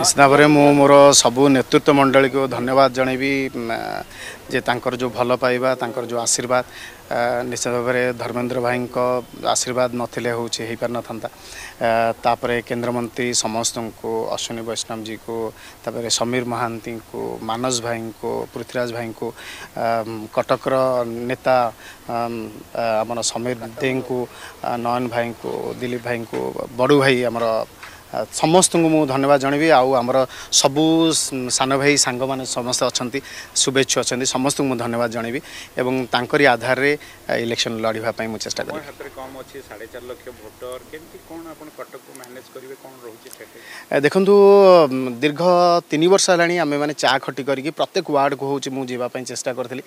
ନିଶ୍ଚିତ ଭାବରେ ମୁଁ ମୋର ସବୁ ନେତୃତ୍ୱ ମଣ୍ଡଳୀକୁ ଧନ୍ୟବାଦ ଜଣାଇବି ଯେ ତାଙ୍କର ଯେଉଁ ଭଲ ପାଇବା ତାଙ୍କର ଯେଉଁ ଆଶୀର୍ବାଦ ନିଶ୍ଚିତ ଭାବରେ ଧର୍ମେନ୍ଦ୍ର ଭାଇଙ୍କ ଆଶୀର୍ବାଦ ନଥିଲେ ହେଉଛି ହେଇପାରିନଥାନ୍ତା ତାପରେ କେନ୍ଦ୍ରମନ୍ତ୍ରୀ ସମସ୍ତଙ୍କୁ ଅଶ୍ୱିନୀ ବୈଷ୍ଣବଜୀକୁ ତାପରେ ସମୀର ମହାନ୍ତିଙ୍କୁ ମାନସ ଭାଇଙ୍କୁ ପୃଥ୍ୱୀରାଜ ଭାଇଙ୍କୁ କଟକର ନେତା ଆମର ସମୀର ଦେଙ୍କୁ ନୟନ ଭାଇଙ୍କୁ ଦିଲୀପ ଭାଇଙ୍କୁ ବଡ଼ୁ ଭାଇ ଆମର ସମସ୍ତଙ୍କୁ ମୁଁ ଧନ୍ୟବାଦ ଜଣାଇବି ଆଉ ଆମର ସବୁ ସାନ ଭାଇ ସାଙ୍ଗମାନେ ସମସ୍ତେ ଅଛନ୍ତି ଶୁଭେଚ୍ଛୁ ଅଛନ୍ତି ସମସ୍ତଙ୍କୁ ମୁଁ ଧନ୍ୟବାଦ ଜଣାଇବି ଏବଂ ତାଙ୍କରି ଆଧାରରେ ଇଲେକ୍ସନ୍ ଲଢ଼ିବା ପାଇଁ ମୁଁ ଚେଷ୍ଟା କରିବି ଦେଖନ୍ତୁ ଦୀର୍ଘ ତିନି ବର୍ଷ ହେଲାଣି ଆମେମାନେ ଚା ଖଟି କରିକି ପ୍ରତ୍ୟେକ ୱାର୍ଡ଼କୁ ହେଉଛି ମୁଁ ଯିବା ପାଇଁ ଚେଷ୍ଟା କରିଥିଲି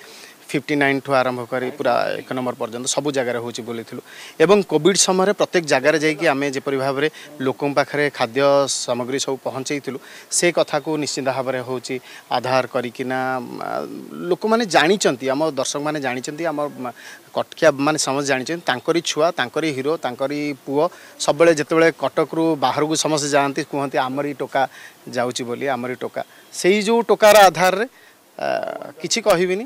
ଫିଫ୍ଟି ନାଇନ୍ ଠୁ ଆରମ୍ଭ କରି ପୁରା ଏକ ନମ୍ବର ପର୍ଯ୍ୟନ୍ତ ସବୁ ଜାଗାରେ ହେଉଛି ବୁଲିଥିଲୁ ଏବଂ କୋଭିଡ଼ ସମୟରେ ପ୍ରତ୍ୟେକ ଜାଗାରେ ଯାଇକି ଆମେ ଯେପରି ଭାବରେ ଲୋକଙ୍କ ପାଖରେ ଖାଦ୍ୟ ସାମଗ୍ରୀ ସବୁ ପହଞ୍ଚାଇଥିଲୁ ସେ କଥାକୁ ନିଶ୍ଚିନ୍ତ ଭାବରେ ହେଉଛି ଆଧାର କରିକିନା ଲୋକମାନେ ଜାଣିଛନ୍ତି ଆମ ଦର୍ଶକମାନେ ଜାଣିଛନ୍ତି ଆମ କଟକିଆ ମାନେ ସମସ୍ତେ ଜାଣିଛନ୍ତି ତାଙ୍କରି ଛୁଆ ତାଙ୍କରି ହିରୋ ତାଙ୍କରି ପୁଅ ସବୁବେଳେ ଯେତେବେଳେ କଟକରୁ ବାହାରକୁ ସମସ୍ତେ ଯାଆନ୍ତି କୁହନ୍ତି ଆମରି ଟୋକା ଯାଉଛି ବୋଲି ଆମରି ଟୋକା ସେଇ ଯେଉଁ ଟୋକାର ଆଧାରରେ କିଛି କହିବିନି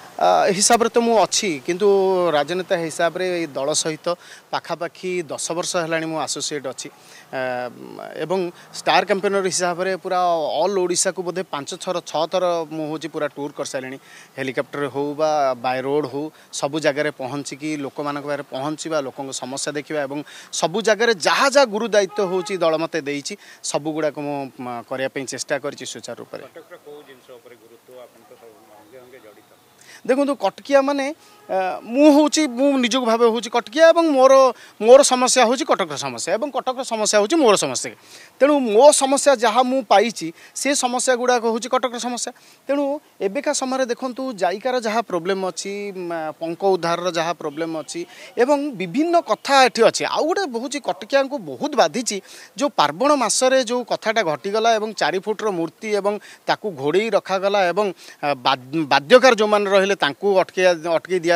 ହିସାବରେ ତ ମୁଁ ଅଛି କିନ୍ତୁ ରାଜନେତା ହିସାବରେ ଏଇ ଦଳ ସହିତ ପାଖାପାଖି ଦଶ ବର୍ଷ ହେଲାଣି ମୁଁ ଆସୋସିଏଟ୍ ଅଛି ଏବଂ ଷ୍ଟାର୍ କ୍ୟାମ୍ପେନର ହିସାବରେ ପୁରା ଅଲ୍ ଓଡ଼ିଶାକୁ ବୋଧେ ପାଞ୍ଚ ଥର ଛଅ ଥର ମୁଁ ହେଉଛି ପୁରା ଟୁର୍ କରିସାରିଲିଣି ହେଲିକପ୍ଟର ହେଉ ବା ବାଏ ରୋଡ଼୍ ହେଉ ସବୁ ଜାଗାରେ ପହଞ୍ଚିକି ଲୋକମାନଙ୍କ ପାଖରେ ପହଞ୍ଚିବା ଲୋକଙ୍କ ସମସ୍ୟା ଦେଖିବା ଏବଂ ସବୁ ଜାଗାରେ ଯାହା ଯାହା ଗୁରୁ ଦାୟିତ୍ୱ ହେଉଛି ଦଳ ମୋତେ ଦେଇଛି ସବୁଗୁଡ଼ାକ ମୁଁ କରିବା ପାଇଁ ଚେଷ୍ଟା କରିଛି ସୁଚାରୁ ରୂପରେ ଗୁରୁତ୍ୱ तो देखो तो कटकिया मैंने ମୁଁ ହେଉଛି ମୁଁ ନିଜକୁ ଭାବେ ହେଉଛି କଟକିଆ ଏବଂ ମୋର ମୋର ସମସ୍ୟା ହେଉଛି କଟକର ସମସ୍ୟା ଏବଂ କଟକର ସମସ୍ୟା ହେଉଛି ମୋର ସମସ୍ୟା ତେଣୁ ମୋ ସମସ୍ୟା ଯାହା ମୁଁ ପାଇଛି ସେ ସମସ୍ୟା ଗୁଡ଼ାକ ହେଉଛି କଟକର ସମସ୍ୟା ତେଣୁ ଏବେକା ସମୟରେ ଦେଖନ୍ତୁ ଜାଇକାର ଯାହା ପ୍ରୋବ୍ଲେମ୍ ଅଛି ପଙ୍କ ଉଦ୍ଧାରର ଯାହା ପ୍ରୋବ୍ଲେମ୍ ଅଛି ଏବଂ ବିଭିନ୍ନ କଥା ଏଠି ଅଛି ଆଉ ଗୋଟେ ହେଉଛି କଟକିଆଙ୍କୁ ବହୁତ ବାଧିଛି ଯେଉଁ ପାର୍ବଣ ମାସରେ ଯେଉଁ କଥାଟା ଘଟିଗଲା ଏବଂ ଚାରି ଫୁଟର ମୂର୍ତ୍ତି ଏବଂ ତାକୁ ଘୋଡ଼େଇ ରଖାଗଲା ଏବଂ ବାଧ୍ୟକାର ଯେଉଁମାନେ ରହିଲେ ତାଙ୍କୁ ଅଟକେଇ ଅଟକେଇ ଦିଆ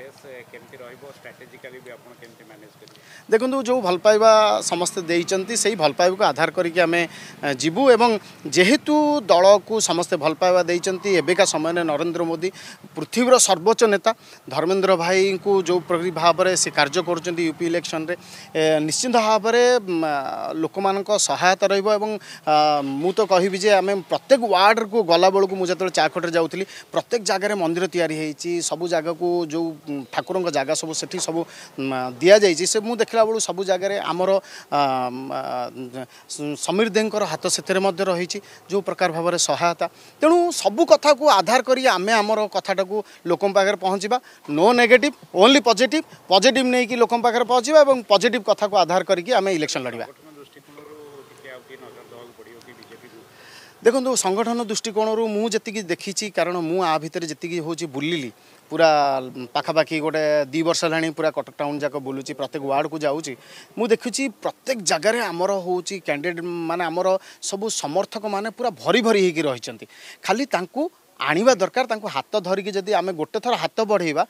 देखूँ जो भलपाइवा समस्ते देखते भलपाइवा को आधार करू एवं जेहेतु दल को समस्ते भलपाइवा देखा समय नरेन्द्र मोदी पृथ्वीर सर्वोच्च नेता धर्मेन्द्र भाई को जो भाव में से कार्य कर यूपी इलेक्शन रे निश्चिंत भाव में लोक मान सहायता रु तो कह आम प्रत्येक वार्ड को गला बेलू मुझे जो चाखटे जाऊँ प्रत्येक जगह मंदिर या सब जगह को जो ঠাকুরঙ্ জায়গা সব সেটি সব দিয়া যাই সে মু দেখিলা বেড়ে সবু জায়গায় আমার সমীর দেহর হাত সেতরে মধ্যে রয়েছে যে প্রকার ভাবে সহায়তা তেমন সবু কথা আধার করে আমি আমার কথাটা লোক পাখে পৌঁছবা no negative only positive positive নেই লোক পাখে পৌঁছবা এবং পজিটিভ কথা আধার করি আমি ইলেকশন লড়া দেখুন সংগঠন দৃষ্টিকোণ মু যেত দেখিছি কারণ মু আ ভিতরে যেত হচ্ছে বুলিলি ପୁରା ପାଖାପାଖି ଗୋଟେ ଦୁଇ ବର୍ଷ ହେଲାଣି ପୁରା କଟକ ଟାଉନ୍ ଯାକ ବୁଲୁଛି ପ୍ରତ୍ୟେକ ୱାର୍ଡ଼କୁ ଯାଉଛି ମୁଁ ଦେଖୁଛି ପ୍ରତ୍ୟେକ ଜାଗାରେ ଆମର ହେଉଛି କ୍ୟାଣ୍ଡିଡେଟ୍ ମାନେ ଆମର ସବୁ ସମର୍ଥକମାନେ ପୁରା ଭରି ଭରି ହେଇକି ରହିଛନ୍ତି ଖାଲି ତାଙ୍କୁ ଆଣିବା ଦରକାର ତାଙ୍କୁ ହାତ ଧରିକି ଯଦି ଆମେ ଗୋଟେ ଥର ହାତ ବଢ଼େଇବା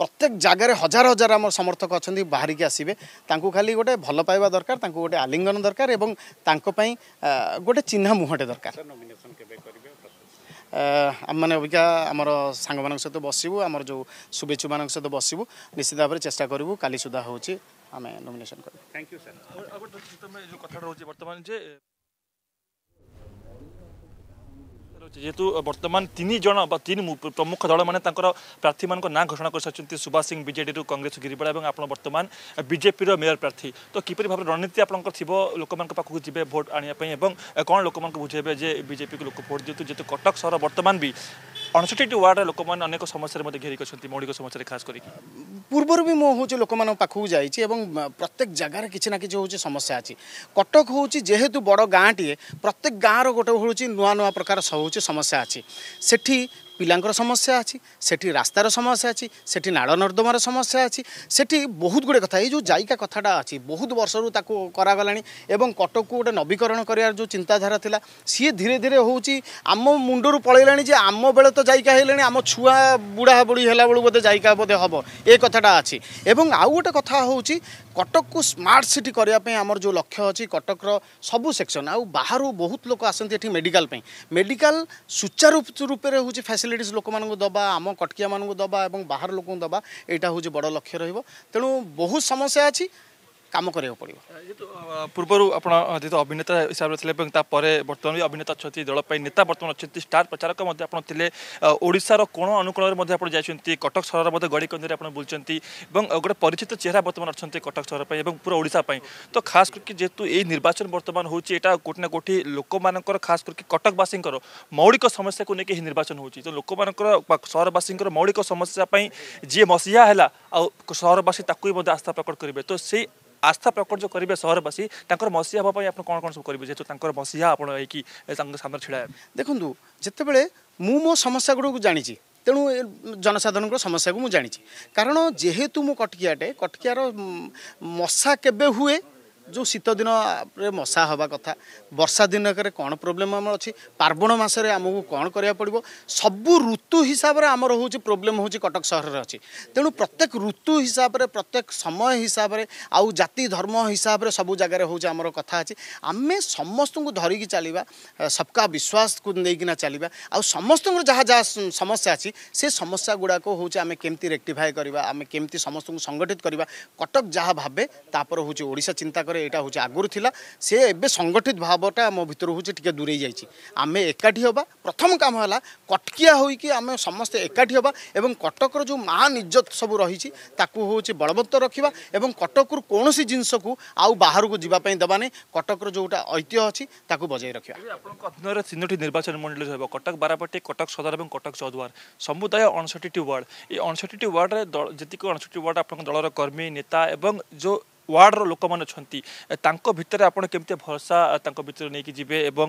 ପ୍ରତ୍ୟେକ ଜାଗାରେ ହଜାର ହଜାର ଆମର ସମର୍ଥକ ଅଛନ୍ତି ବାହାରିକି ଆସିବେ ତାଙ୍କୁ ଖାଲି ଗୋଟେ ଭଲ ପାଇବା ଦରକାର ତାଙ୍କୁ ଗୋଟେ ଆଲିଙ୍ଗନ ଦରକାର ଏବଂ ତାଙ୍କ ପାଇଁ ଗୋଟେ ଚିହ୍ନା ମୁହଁଟେ ଦରକାର ଆମମାନେ ଅବିକା ଆମର ସାଙ୍ଗମାନଙ୍କ ସହିତ ବସିବୁ ଆମର ଯେଉଁ ଶୁଭେଚ୍ଛୁମାନଙ୍କ ସହିତ ବସିବୁ ନିଶ୍ଚିତ ଭାବରେ ଚେଷ୍ଟା କରିବୁ କାଲି ସୁଦ୍ଧା ହେଉଛି ଆମେ ନୋମିନେସନ୍ କରିବୁ ଥ୍ୟାଙ୍କ ୟୁ ସାର୍ ଗୋଟେ ତମେ ଯେଉଁ କଥା ରହୁଛି ବର୍ତ୍ତମାନ ଯେ যেহেতু বর্তমান তিন জন বা তিন প্রমুখ দল মানে তাঁর প্রার্থী মানুষ না ঘোষণা করে সারি সুভাষ সিং বিজেডি কংগ্রেস গিরিপড়া এবং আপনার বর্তমান বিজেপি মেয়র প্রার্থী তো কিপর ভাবে রণনীতি আপনার থাকবে লোক পাখক যাবে ভোট আনিয়া এবং কোণ লোক বুঝাইবে যে বিজেপি লোক ভোট দিও যেহেতু কটক সহ বর্তমান বি অনষট্টি ওয়ার্ডের লোক অনেক সমস্যার মধ্যে ঘেরি করছেন মৌলিক সমস্যার খাস করি ପୂର୍ବରୁ ବି ମୁଁ ହେଉଛି ଲୋକମାନଙ୍କ ପାଖକୁ ଯାଇଛି ଏବଂ ପ୍ରତ୍ୟେକ ଜାଗାରେ କିଛି ନା କିଛି ହେଉଛି ସମସ୍ୟା ଅଛି କଟକ ହେଉଛି ଯେହେତୁ ବଡ଼ ଗାଁଟିଏ ପ୍ରତ୍ୟେକ ଗାଁର ଗୋଟେ ହେଉଛି ନୂଆ ନୂଆ ପ୍ରକାର ହେଉଛି ସମସ୍ୟା ଅଛି ସେଠି ପିଲାଙ୍କର ସମସ୍ୟା ଅଛି ସେଠି ରାସ୍ତାର ସମସ୍ୟା ଅଛି ସେଠି ନାଳ ନର୍ଦ୍ଦମାର ସମସ୍ୟା ଅଛି ସେଠି ବହୁତ ଗୁଡ଼ିଏ କଥା ଏଇ ଯେଉଁ ଜାଇକା କଥାଟା ଅଛି ବହୁତ ବର୍ଷରୁ ତାକୁ କରାଗଲାଣି ଏବଂ କଟକକୁ ଗୋଟେ ନବୀକରଣ କରିବାର ଯେଉଁ ଚିନ୍ତାଧାରା ଥିଲା ସିଏ ଧୀରେ ଧୀରେ ହେଉଛି ଆମ ମୁଣ୍ଡରୁ ପଳେଇଲାଣି ଯେ ଆମ ବେଳେ ତ ଜାଇକା ହେଲାଣି ଆମ ଛୁଆ ବୁଢ଼ା ବୁଢ଼ୀ ହେଲା ବେଳକୁ ବୋଧେ ଜାଇକା ବୋଧେ ହେବ ଏ କଥାଟା ଚେଷ୍ଟାଟା ଅଛି ଏବଂ ଆଉ ଗୋଟେ କଥା ହେଉଛି କଟକକୁ ସ୍ମାର୍ଟ ସିଟି କରିବା ପାଇଁ ଆମର ଯେଉଁ ଲକ୍ଷ୍ୟ ଅଛି କଟକର ସବୁ ସେକ୍ସନ୍ ଆଉ ବାହାରୁ ବହୁତ ଲୋକ ଆସନ୍ତି ଏଠି ମେଡ଼ିକାଲ ପାଇଁ ମେଡ଼ିକାଲ ସୁଚାରୁ ରୂପରେ ହେଉଛି ଫ୍ୟାସିଲିଟିସ୍ ଲୋକମାନଙ୍କୁ ଦେବା ଆମ କଟକିଆମାନଙ୍କୁ ଦେବା ଏବଂ ବାହାର ଲୋକଙ୍କୁ ଦେବା ଏଇଟା ହେଉଛି ବଡ଼ ଲକ୍ଷ୍ୟ ରହିବ ତେଣୁ ବହୁତ ସମସ୍ୟା ଅଛି କାମ କରିବାକୁ ପଡ଼ିବ ପୂର୍ବରୁ ଆପଣ ଯେହେତୁ ଅଭିନେତା ହିସାବରେ ଥିଲେ ଏବଂ ତାପରେ ବର୍ତ୍ତମାନ ବି ଅଭିନେତା ଅଛନ୍ତି ଦଳ ପାଇଁ ନେତା ବର୍ତ୍ତମାନ ଅଛନ୍ତି ଷ୍ଟାର ପ୍ରଚାରକ ମଧ୍ୟ ଆପଣ ଥିଲେ ଓଡ଼ିଶାର କୋଣ ଅନୁକୋଣରେ ମଧ୍ୟ ଆପଣ ଯାଇଛନ୍ତି କଟକ ସହର ମଧ୍ୟ ଗଡ଼ିକନ୍ଦିରେ ଆପଣ ବୁଲୁଛନ୍ତି ଏବଂ ଗୋଟେ ପରିଚିତ ଚେହେରା ବର୍ତ୍ତମାନ ଅଛନ୍ତି କଟକ ସହର ପାଇଁ ଏବଂ ପୁରା ଓଡ଼ିଶା ପାଇଁ ତ ଖାସ୍ କରିକି ଯେହେତୁ ଏଇ ନିର୍ବାଚନ ବର୍ତ୍ତମାନ ହେଉଛି ଏଇଟା କୋଟି ନା କୋଟି ଲୋକମାନଙ୍କର ଖାସ୍ କରିକି କଟକବାସୀଙ୍କର ମୌଳିକ ସମସ୍ୟାକୁ ନେଇକି ଏହି ନିର୍ବାଚନ ହେଉଛି ତ ଲୋକମାନଙ୍କର ସହରବାସୀଙ୍କର ମୌଳିକ ସମସ୍ୟା ପାଇଁ ଯିଏ ମସିହା ହେଲା ଆଉ ସହରବାସୀ ତାକୁ ବି ମଧ୍ୟ ଆସ୍ଥା ପ୍ରକଟ କରିବେ ତ ସେଇ আস্থা প্রকট করবে সহরবাসী তাঁর মসিহা হওয়া আপনি কোণ কোণ সব করবে যেহেতু তাঁর মসিহা আপনার হয়েকি সামনে ছিড়া দেখুন যেতবে মু মো সমস্যাগুলো জাঁচি ତେଣୁ ଜନସାଧାରଣଙ୍କର ସମସ୍ୟାକୁ ମୁଁ ଜାଣିଛି କାରଣ ଯେହେତୁ ମୁଁ କଟକିଆଟେ କଟକିଆର ମଶା କେବେ ହୁଏ जो शीत दिन शीतदिन हवा कथा वर्षा दिन कोब्लेम अर्थी पर्वण मासे आमु क्या पर्व सब ऋतु हिसाब हिसाबले आमर हौ चाहिँ प्रोब्लेम हौ कटक सहर तेणु प्रत्येक ऋतु हिसाब हिसाबले प्रत्येक समय हिसाब हिसाबले आउँ जाति धर्म हिसाबले सबै जग्गा हौ चाहिँ आम कथा आमे सम धरिक च सबका विश्वास विश्वासको नै किना आउँ समस्या से सस्या गुडाक हौ चाहिँ आम के रेक्टाई समस्त संगठित गरेको कटक जहाँ भा तर हौ चाहिँ ओडा चिंता ମାନଙ୍କରେ ଏଇଟା ହେଉଛି ଆଗରୁ ଥିଲା ସେ ଏବେ ସଂଗଠିତ ଭାବଟା ଆମ ଭିତରୁ ହେଉଛି ଟିକେ ଦୂରେଇ ଯାଇଛି ଆମେ ଏକାଠି ହେବା ପ୍ରଥମ କାମ ହେଲା କଟକିଆ ହୋଇକି ଆମେ ସମସ୍ତେ ଏକାଠି ହେବା ଏବଂ କଟକର ଯେଉଁ ମହାନ ଇଜ୍ଜତ ସବୁ ରହିଛି ତାକୁ ହେଉଛି ବଳବତ୍ତର ରଖିବା ଏବଂ କଟକରୁ କୌଣସି ଜିନିଷକୁ ଆଉ ବାହାରକୁ ଯିବା ପାଇଁ ଦେବାନି କଟକର ଯେଉଁଟା ଐତିହ୍ୟ ଅଛି ତାକୁ ବଜାୟ ରଖିବା ଆପଣଙ୍କ ଅଧୀନରେ ତିନୋଟି ନିର୍ବାଚନ ମଣ୍ଡଳୀ ରହିବ କଟକ ବାରାପଟି କଟକ ସଦର ଏବଂ କଟକ ଚୌଦ୍ୱାର ସମୁଦାୟ ଅଣଷଠିଟି ୱାର୍ଡ଼ এই অনষঠিটি ওয়ার্ডে যেতিক অনষঠিটি ওয়ার্ড আপনার দলর কর্মী নেতা এবং যে ওয়ার্ডর লোক অনেক তাঙ্ক ভিতরে আপনার কেমি ভরসা তাঙ্ক ভিতরে নিয়ে যাবে এবং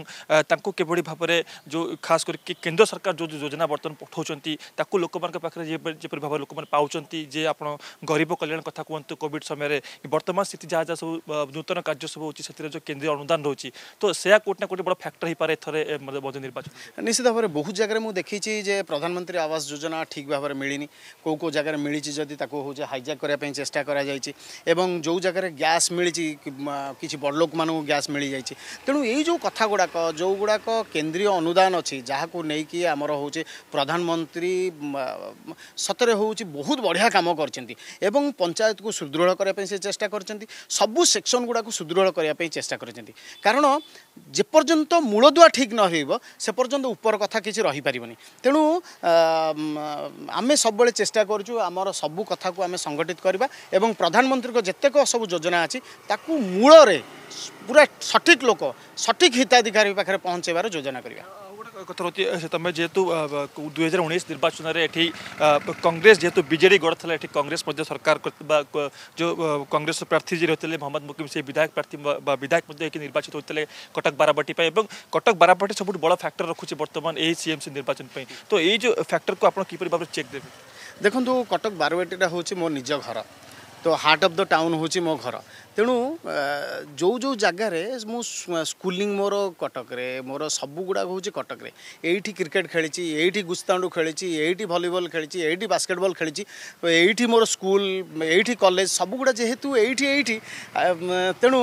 তাঙ্কু কিভাবে ভাবে যে খাস করি কেন্দ্র সরকার যে যোজনা বর্তমানে পঠাউছেন তা লোক পাখে যেপরি ভাবে লোক পাচ্ছেন যে আপনার গরিব কল্যাণ কথা কুহতু কোভিড সময় বর্তমান স্থিতি যা যা সব নূতন কার্য সব হচ্ছে সেটি যে কেন্দ্রীয় অনুদান রয়েছে তো সে কোটি না কোটি বড় ফ্যাক্টর হয়ে পড়ে এথরে মধ্যে নির্বাচন নিশ্চিত ভাবে বহু জায়গায় মু দেখিছি যে প্রধানমন্ত্রী আবাস যোজনা ঠিক ভাবে মিলিনি কেউ কেউ জায়গায় মিলিছি যদি তাকে হচ্ছে হাইজ্যাক করা চেষ্টা করা যাই এবং যে ଜାଗାରେ ଗ୍ୟାସ୍ ମିଳିଛି କିଛି ବଡ଼ ଲୋକମାନଙ୍କୁ ଗ୍ୟାସ୍ ମିଳିଯାଇଛି ତେଣୁ ଏଇ ଯେଉଁ କଥା ଗୁଡ଼ାକ ଯେଉଁ ଗୁଡ଼ାକ କେନ୍ଦ୍ରୀୟ ଅନୁଦାନ ଅଛି ଯାହାକୁ ନେଇକି ଆମର ହେଉଛି ପ୍ରଧାନମନ୍ତ୍ରୀ ସତରେ ହେଉଛି ବହୁତ ବଢ଼ିଆ କାମ କରିଛନ୍ତି ଏବଂ ପଞ୍ଚାୟତକୁ ସୁଦୃଢ଼ କରିବା ପାଇଁ ସେ ଚେଷ୍ଟା କରିଛନ୍ତି ସବୁ ସେକ୍ସନ୍ ଗୁଡ଼ାକୁ ସୁଦୃଢ଼ କରିବା ପାଇଁ ଚେଷ୍ଟା କରିଛନ୍ତି କାରଣ ଯେପର୍ଯ୍ୟନ୍ତ ମୂଳଦୁଆ ଠିକ୍ ନ ହେବ ପର୍ଯ୍ୟନ୍ତ ଉପର କଥା କିଛି ରହିପାରିବନି ତେଣୁ ଆମେ ସବୁବେଳେ ଚେଷ୍ଟା କରୁଛୁ ଆମର ସବୁ କଥାକୁ ଆମେ ସଂଗଠିତ କରିବା ଏବଂ ପ୍ରଧାନମନ୍ତ୍ରୀଙ୍କ ଯେତେକ ସବୁ ଯୋଜନା ଅଛି ତାକୁ ମୂଳରେ ପୁରା ସଠିକ୍ ଲୋକ ସଠିକ୍ ହିତାଧିକାରୀ ପାଖରେ ପହଞ୍ଚାଇବାର ଯୋଜନା କରିବା କଥା ରହୁଛି ତମେ ଯେହେତୁ ଦୁଇ ହଜାର ଉଣେଇଶ ନିର୍ବାଚନରେ ଏଠି କଂଗ୍ରେସ ଯେହେତୁ ବିଜେଡ଼ି ଗଢ଼ିଥିଲା ଏଠି କଂଗ୍ରେସ ମଧ୍ୟ ସରକାର କରିଥିବା ଯେଉଁ କଂଗ୍ରେସ ପ୍ରାର୍ଥୀ ଯିଏ ରହିଥିଲେ ମହମ୍ମଦ ମୁକିମ୍ ସେ ବିଧାୟକ ପ୍ରାର୍ଥୀ ବା ବିଧାୟକ ମଧ୍ୟ ଏଠି ନିର୍ବାଚିତ ହୋଇଥିଲେ କଟକ ବାରାବାଟୀ ପାଇଁ ଏବଂ କଟକ ବାରାବାଟୀ ସବୁଠୁ ବଡ଼ ଫ୍ୟାକ୍ଟର ରଖୁଛି ବର୍ତ୍ତମାନ ଏହି ସିଏମ୍ସି ନିର୍ବାଚନ ପାଇଁ ତ ଏଇ ଯେଉଁ ଫ୍ୟାକ୍ଟରକୁ ଆପଣ କିପରି ଭାବରେ ଚେକ୍ ଦେବେ ଦେଖନ୍ତୁ କଟକ ବାରବାଟୀଟା ହେଉଛି ମୋ ନିଜ ଘର ତ ହାର୍ଟ ଅଫ୍ ଦ ଟାଉନ୍ ହେଉଛି ମୋ ଘର ତେଣୁ ଯେଉଁ ଯେଉଁ ଜାଗାରେ ମୁଁ ସ୍କୁଲିଂ ମୋର କଟକରେ ମୋର ସବୁଗୁଡ଼ାକ ହେଉଛି କଟକରେ ଏଇଠି କ୍ରିକେଟ୍ ଖେଳିଛି ଏଇଠି ଗୁସ୍ତାଣ୍ଡୁ ଖେଳିଛି ଏଇଠି ଭଲିବଲ୍ ଖେଳିଛି ଏଇଠି ବାସ୍କେଟବଲ୍ ଖେଳିଛି ଏଇଠି ମୋର ସ୍କୁଲ ଏଇଠି କଲେଜ ସବୁଗୁଡ଼ା ଯେହେତୁ ଏଇଠି ଏଇଠି ତେଣୁ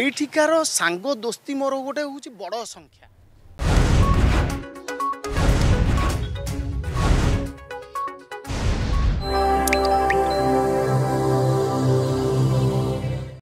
ଏଇଠିକାର ସାଙ୍ଗ ଦୋସ୍ତି ମୋର ଗୋଟେ ହେଉଛି ବଡ଼ ସଂଖ୍ୟା